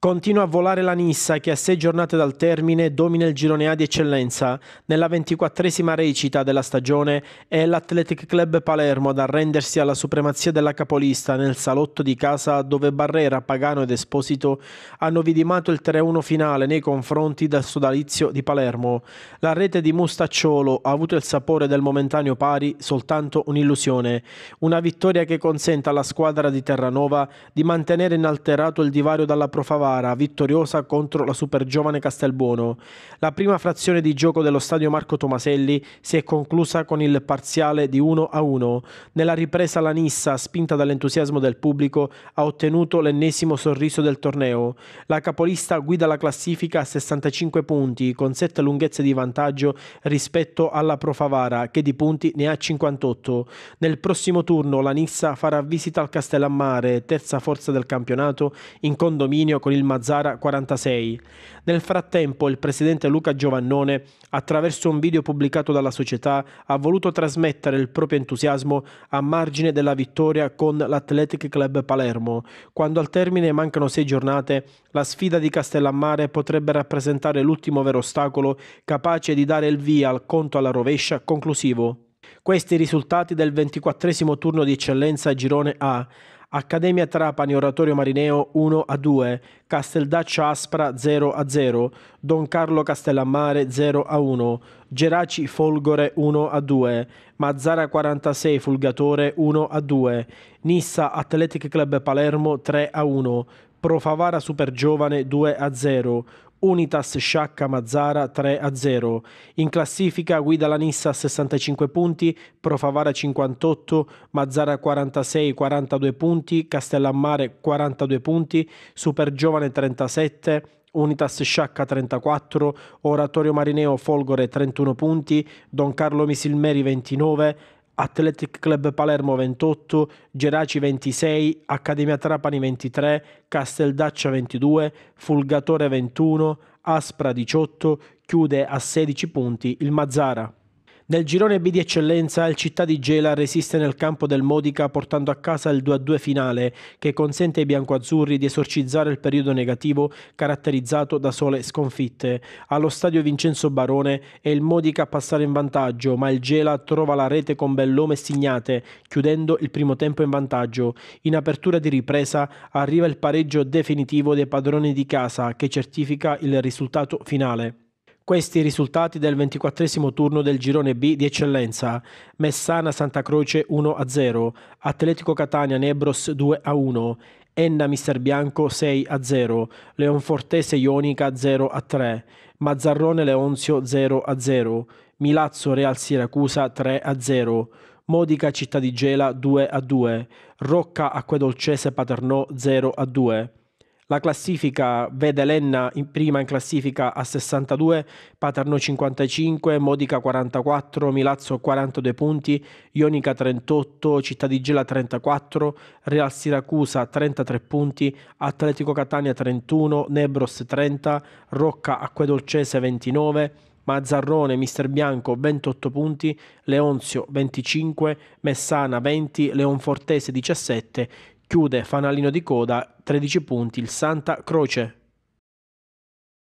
Continua a volare la Nissa che a sei giornate dal termine domina il girone A di eccellenza. Nella ventiquattresima recita della stagione è l'Athletic Club Palermo ad arrendersi alla supremazia della capolista nel salotto di casa dove Barrera, Pagano ed Esposito hanno vidimato il 3-1 finale nei confronti del sodalizio di Palermo. La rete di Mustacciolo ha avuto il sapore del momentaneo pari soltanto un'illusione. Una vittoria che consente alla squadra di Terranova di mantenere inalterato il divario dalla profavata Novara, vittoriosa contro la super giovane Castelbuono. La prima frazione di gioco dello stadio Marco Tomaselli si è conclusa con il parziale di 1-1. a Nella ripresa la Nissa, spinta dall'entusiasmo del pubblico, ha ottenuto l'ennesimo sorriso del torneo. La capolista guida la classifica a 65 punti, con 7 lunghezze di vantaggio rispetto alla Profavara, che di punti ne ha 58. Nel prossimo turno la Nissa farà visita al Castellammare, terza forza del campionato, in condominio con il il Mazzara 46. Nel frattempo il presidente Luca Giovannone, attraverso un video pubblicato dalla società, ha voluto trasmettere il proprio entusiasmo a margine della vittoria con l'Athletic Club Palermo. Quando al termine mancano sei giornate, la sfida di Castellammare potrebbe rappresentare l'ultimo vero ostacolo capace di dare il via al conto alla rovescia conclusivo. Questi i risultati del ventiquattresimo turno di eccellenza Girone A. Accademia Trapani Oratorio Marineo 1 a 2, Casteldaccia Aspra 0 a 0, Don Carlo Castellammare 0 a 1, Geraci Folgore 1 a 2, Mazzara 46 Fulgatore 1 a 2, Nissa Athletic Club Palermo 3 a 1, Profavara Supergiovane 2 a 0, Unitas Sciacca Mazzara 3 a 0. In classifica guida la Nissa a 65 punti, Profavara 58, Mazzara 46 42 punti, Castellammare 42 punti, Supergiovane 37, Unitas Sciacca 34, Oratorio Marineo Folgore 31 punti, Don Carlo Misilmeri 29, Athletic Club Palermo 28, Geraci 26, Accademia Trapani 23, Casteldaccia 22, Fulgatore 21, Aspra 18, chiude a 16 punti il Mazzara. Nel girone B di eccellenza il Città di Gela resiste nel campo del Modica portando a casa il 2-2 finale che consente ai biancoazzurri di esorcizzare il periodo negativo caratterizzato da sole sconfitte. Allo stadio Vincenzo Barone è il Modica a passare in vantaggio ma il Gela trova la rete con Bellome e Signate chiudendo il primo tempo in vantaggio. In apertura di ripresa arriva il pareggio definitivo dei padroni di casa che certifica il risultato finale. Questi i risultati del ventiquattresimo turno del girone B di eccellenza. Messana Santa Croce 1-0, Atletico Catania Nebros 2-1, Enna Mister Bianco 6-0, Leonfortese Ionica 0-3, Mazzarrone Leonzio 0-0, Milazzo Real Siracusa 3-0. Modica Città di Gela 2 2, Rocca Acquedolcese Paternò 0 2, la classifica vede Lenna in prima in classifica a 62, Paterno 55, Modica 44, Milazzo 42 punti, Ionica 38, Città di Gela 34, Real Siracusa 33 punti, Atletico Catania 31, Nebros 30, Rocca Acquedolcese 29, Mazzarrone, Mister Bianco 28 punti, Leonzio 25, Messana 20, Leonfortese 17, Chiude fanalino di coda, 13 punti, il Santa Croce.